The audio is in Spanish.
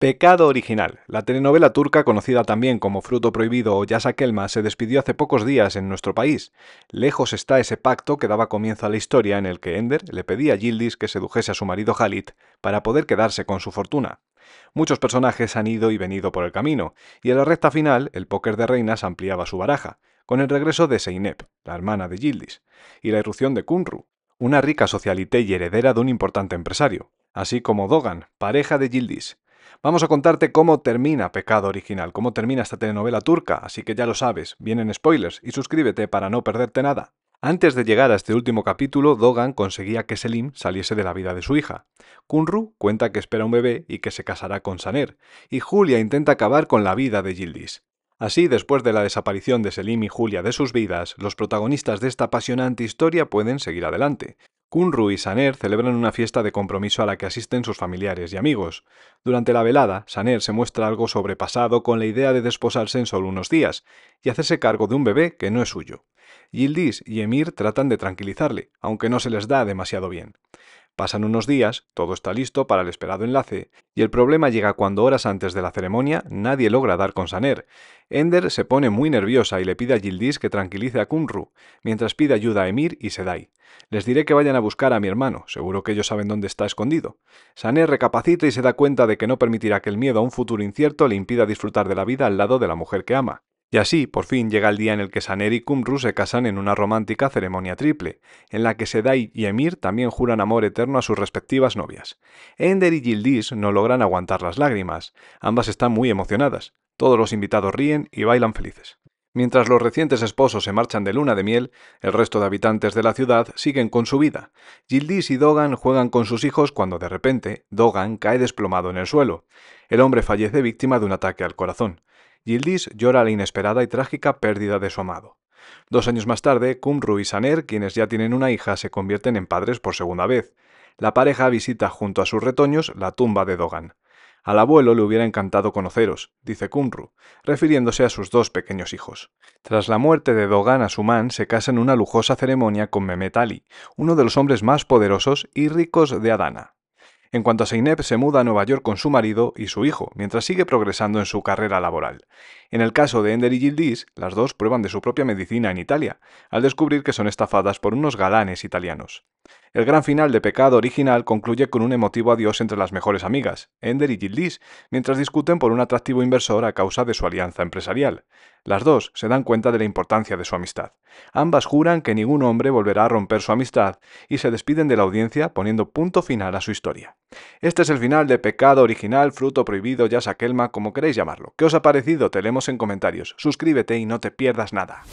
Pecado Original. La telenovela turca, conocida también como Fruto Prohibido o Yasa Kelma, se despidió hace pocos días en nuestro país. Lejos está ese pacto que daba comienzo a la historia en el que Ender le pedía a Gildis que sedujese a su marido Halit para poder quedarse con su fortuna. Muchos personajes han ido y venido por el camino, y en la recta final el póker de reinas ampliaba su baraja, con el regreso de Seinep, la hermana de Gildis, y la irrupción de Kunru, una rica socialité y heredera de un importante empresario, así como Dogan, pareja de Gildis. Vamos a contarte cómo termina Pecado Original, cómo termina esta telenovela turca, así que ya lo sabes, vienen spoilers y suscríbete para no perderte nada. Antes de llegar a este último capítulo, Dogan conseguía que Selim saliese de la vida de su hija. Kunru cuenta que espera un bebé y que se casará con Saner, y Julia intenta acabar con la vida de Gildis. Así, después de la desaparición de Selim y Julia de sus vidas, los protagonistas de esta apasionante historia pueden seguir adelante. Kunru y Saner celebran una fiesta de compromiso a la que asisten sus familiares y amigos. Durante la velada, Saner se muestra algo sobrepasado con la idea de desposarse en solo unos días y hacerse cargo de un bebé que no es suyo. Yildiz y Emir tratan de tranquilizarle, aunque no se les da demasiado bien. Pasan unos días, todo está listo para el esperado enlace, y el problema llega cuando horas antes de la ceremonia nadie logra dar con Saner. Ender se pone muy nerviosa y le pide a Gildis que tranquilice a Kunru, mientras pide ayuda a Emir y Sedai. Les diré que vayan a buscar a mi hermano, seguro que ellos saben dónde está escondido. Saner recapacita y se da cuenta de que no permitirá que el miedo a un futuro incierto le impida disfrutar de la vida al lado de la mujer que ama. Y así, por fin, llega el día en el que Saner y Kumru se casan en una romántica ceremonia triple, en la que Sedai y Emir también juran amor eterno a sus respectivas novias. Ender y Gildis no logran aguantar las lágrimas, ambas están muy emocionadas, todos los invitados ríen y bailan felices. Mientras los recientes esposos se marchan de luna de miel, el resto de habitantes de la ciudad siguen con su vida. Gildis y Dogan juegan con sus hijos cuando de repente Dogan cae desplomado en el suelo. El hombre fallece víctima de un ataque al corazón. Yildiz llora la inesperada y trágica pérdida de su amado. Dos años más tarde, Kumru y Saner, quienes ya tienen una hija, se convierten en padres por segunda vez. La pareja visita junto a sus retoños la tumba de Dogan. Al abuelo le hubiera encantado conoceros, dice Kumru, refiriéndose a sus dos pequeños hijos. Tras la muerte de Dogan Asuman se casa en una lujosa ceremonia con Mehmet Ali, uno de los hombres más poderosos y ricos de Adana en cuanto a Seinep se muda a Nueva York con su marido y su hijo, mientras sigue progresando en su carrera laboral. En el caso de Ender y Gildis, las dos prueban de su propia medicina en Italia, al descubrir que son estafadas por unos galanes italianos. El gran final de Pecado Original concluye con un emotivo adiós entre las mejores amigas, Ender y Jillis, mientras discuten por un atractivo inversor a causa de su alianza empresarial. Las dos se dan cuenta de la importancia de su amistad. Ambas juran que ningún hombre volverá a romper su amistad y se despiden de la audiencia poniendo punto final a su historia. Este es el final de Pecado Original, Fruto Prohibido, Yasa Kelma, como queréis llamarlo. ¿Qué os ha parecido? Te leemos en comentarios. Suscríbete y no te pierdas nada.